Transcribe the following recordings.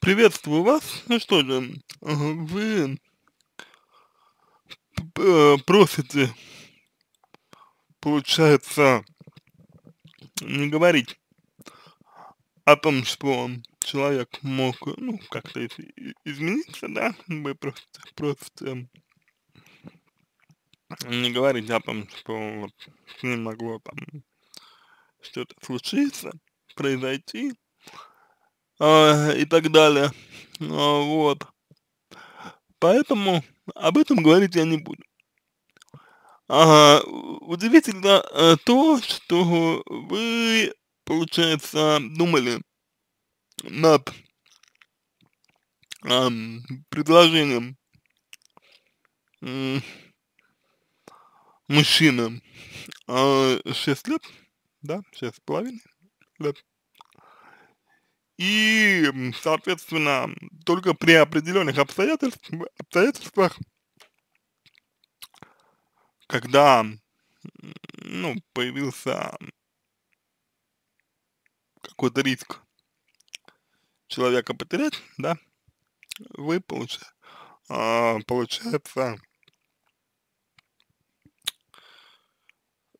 Приветствую вас. Ну что же, вы э, просите, получается, не говорить о том, что человек мог, ну, как-то измениться, да, вы просто, просто не говорить о том, что вот с ним могло там что-то случиться, произойти, и так далее. А, вот. Поэтому об этом говорить я не буду. Ага, удивительно э, то, что вы, получается, думали над эм, предложением мужчинам мужчины 6 а, лет, да, 6 с половиной лет, и, соответственно, только при определенных обстоятельствах, обстоятельствах когда, ну, появился какой-то риск человека потерять, да, вы, получ, э, а, получается,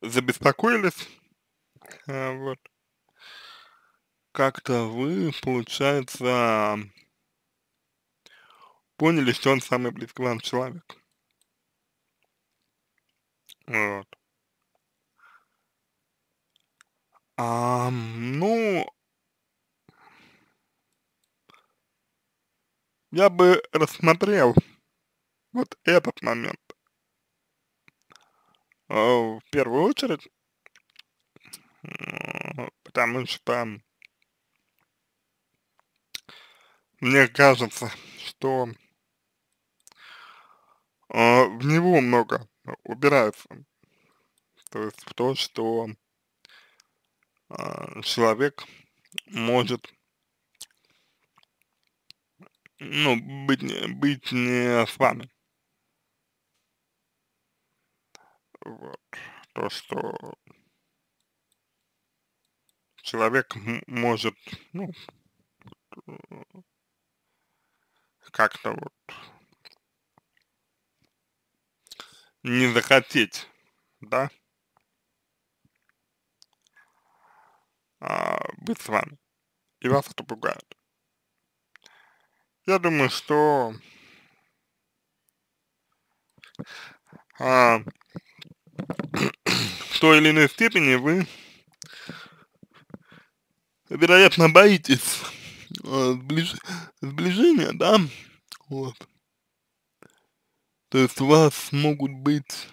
забеспокоились, э, вот, как-то вы, получается, поняли, что он самый близкий вам человек. Вот. А, ну, я бы рассмотрел вот этот момент. А, в первую очередь, потому что мне кажется, что э, в него много убирается. То есть в то, что э, человек может ну, быть, не быть не с вами. Вот. То, что человек может, ну, как-то вот не захотеть, да, а, быть с вами. И вас это пугает. Я думаю, что а, в той или иной степени вы, вероятно, боитесь Э, сближ, сближения, да, вот. То есть у вас могут быть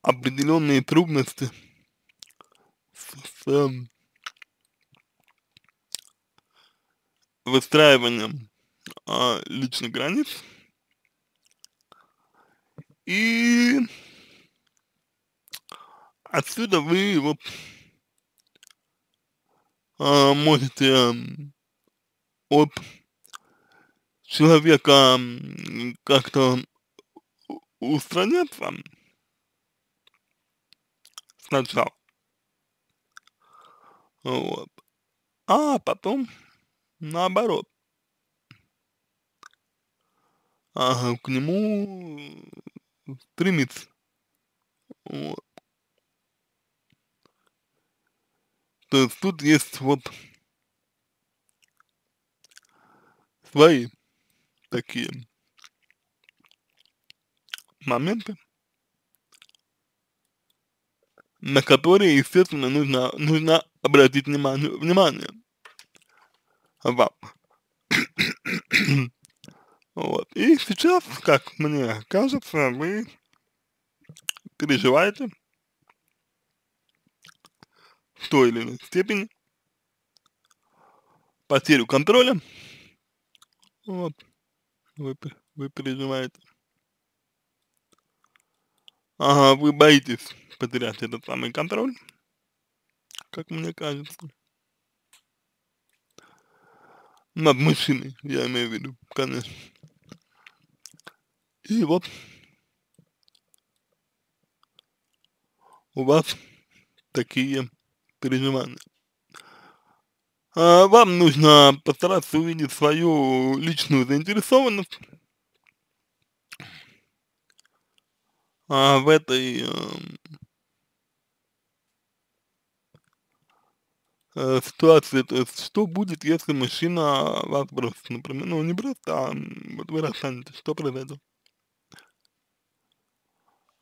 определенные трудности с, с э, выстраиванием э, личных границ и отсюда вы вот а, можете от человека как-то устраняться сначала. Вот. А потом наоборот. А, к нему стремиться. Вот. То есть тут есть вот свои такие моменты, на которые, естественно, нужно, нужно обратить внимание, внимание вам. вот. И сейчас, как мне кажется, вы переживаете в той или иной степени потерю контроля. Вот. Вы, вы переживаете. Ага, вы боитесь потерять этот самый контроль, как мне кажется. Над мужчиной, я имею в виду, конечно. И вот у вас такие переживания. А вам нужно постараться увидеть свою личную заинтересованность а в этой э, э, ситуации, то есть что будет, если мужчина вас бросит, например, ну не бросит, а вот вы расстанетесь, что произойдет?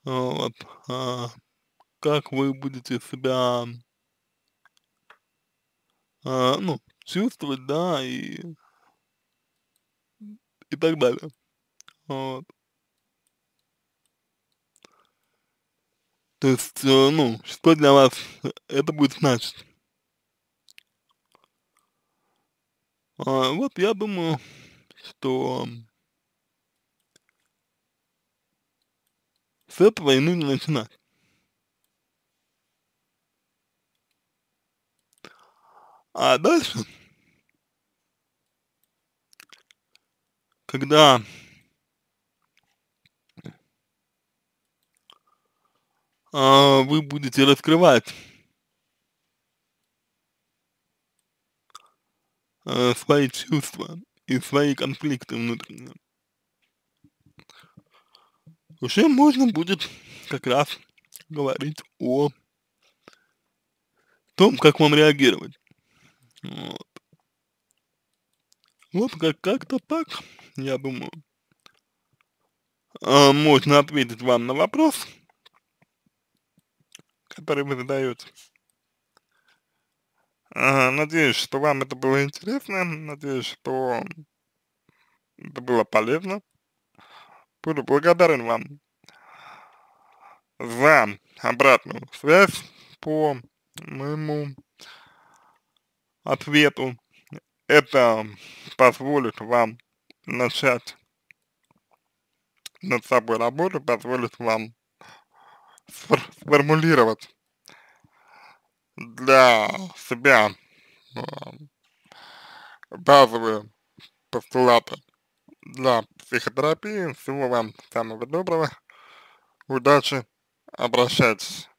Вот, а, как вы будете себя э, ну, чувствовать, да, и, и так далее. Вот. То есть, э, ну, что для вас это будет значить? А, вот я думаю, что с этого и нужно начинать. А дальше, когда а, вы будете раскрывать а, свои чувства и свои конфликты внутренние, уже можно будет как раз говорить о том, как вам реагировать. Вот. Вот как- как-то так, я думаю. Э, можно ответить вам на вопрос, который вы задаете. Э, надеюсь, что вам это было интересно, надеюсь, что это было полезно. Буду благодарен вам за обратную связь по моему ответу. Это позволит вам начать над собой работу, позволит вам сформулировать для себя э, базовые постулаты для психотерапии. Всего вам самого доброго. Удачи. Обращайтесь.